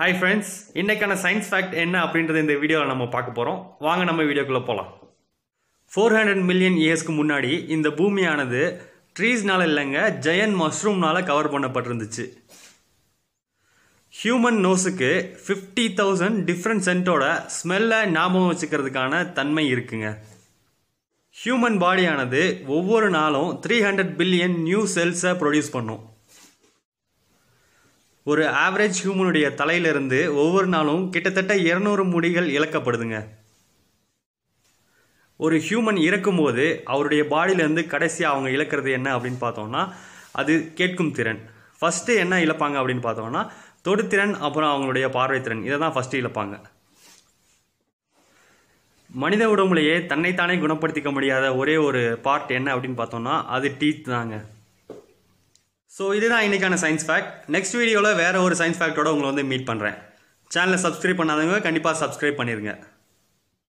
hi friends இன்றைக்கான science fact என்ன அப்படின்றது இந்த வீடியோவில் நம்ம பார்க்க போகிறோம் வாங்க நம்ம வீடியோக்குள்ளே போகலாம் ஃபோர் ஹண்ட்ரட் மில்லியன் இயர்ஸ்க்கு முன்னாடி இந்த பூமியானது ட்ரீஸ்னால இல்லைங்க ஜெயன் மஷ்ரூம்னால கவர் பண்ணப்பட்டிருந்துச்சு ஹியூமன் நோஸுக்கு ஃபிஃப்டி தௌசண்ட் டிஃப்ரெண்ட் சென்டோட ஸ்மெல்லை ஞாபகம் வச்சுக்கிறதுக்கான தன்மை இருக்குங்க ஹியூமன் பாடியானது ஒவ்வொரு நாளும் த்ரீ ஹண்ட்ரட் பில்லியன் நியூ செல்ஸை ப்ரொடியூஸ் பண்ணும் ஒரு ஆவரேஜ் ஹியூமனுடைய தலையிலிருந்து ஒவ்வொரு நாளும் கிட்டத்தட்ட இரநூறு முடிகள் இழக்கப்படுதுங்க ஒரு ஹியூமன் இறக்கும்போது அவருடைய பாடியிலேருந்து கடைசியாக அவங்க இழக்கிறது என்ன அப்படின்னு பார்த்தோம்னா அது கேட்கும் திறன் ஃபஸ்ட்டு என்ன இழப்பாங்க அப்படின்னு பார்த்தோம்னா தொடுத்திறன் அப்புறம் அவங்களுடைய பார்வை திறன் இதை தான் ஃபஸ்ட்டு இழப்பாங்க மனித உடம்புலையே தன்னைத்தானே குணப்படுத்திக்க முடியாத ஒரே ஒரு பார்ட் என்ன அப்படின்னு பார்த்தோம்னா அது டீத் தாங்க ஸோ இதுதான் இன்றைக்கான சயின்ஸ் ஃபேக்ட் நெக்ஸ்ட் வீடியோவில் வேறு ஒரு சயின்ஸ் ஃபேக்டோட உங்களை வந்து மீட் பண்ணுறேன் சேனலை சப்ஸ்கிரைப் பண்ணாதவங்க கண்டிப்பாக சப்ஸ்கிரைப் பண்ணிடுங்க